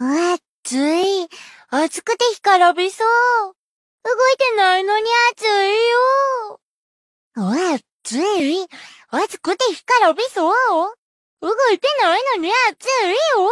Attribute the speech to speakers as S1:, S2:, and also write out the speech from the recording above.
S1: うわ、暑い。暑くて干からびそう。動いてないのに暑いよ。うわ、暑い。暑くて干からびそう。動いてないのに暑いよ。